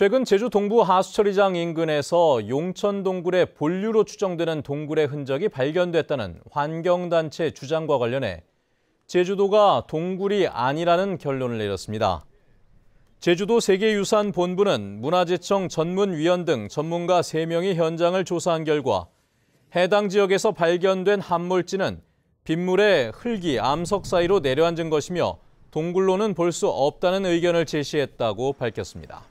최근 제주 동부 하수처리장 인근에서 용천 동굴의 본류로 추정되는 동굴의 흔적이 발견됐다는 환경단체 주장과 관련해 제주도가 동굴이 아니라는 결론을 내렸습니다. 제주도 세계유산본부는 문화재청 전문위원 등 전문가 3명이 현장을 조사한 결과 해당 지역에서 발견된 함몰지는 빗물에 흙이 암석 사이로 내려앉은 것이며 동굴로는 볼 수 없다는 의견을 제시했다고 밝혔습니다.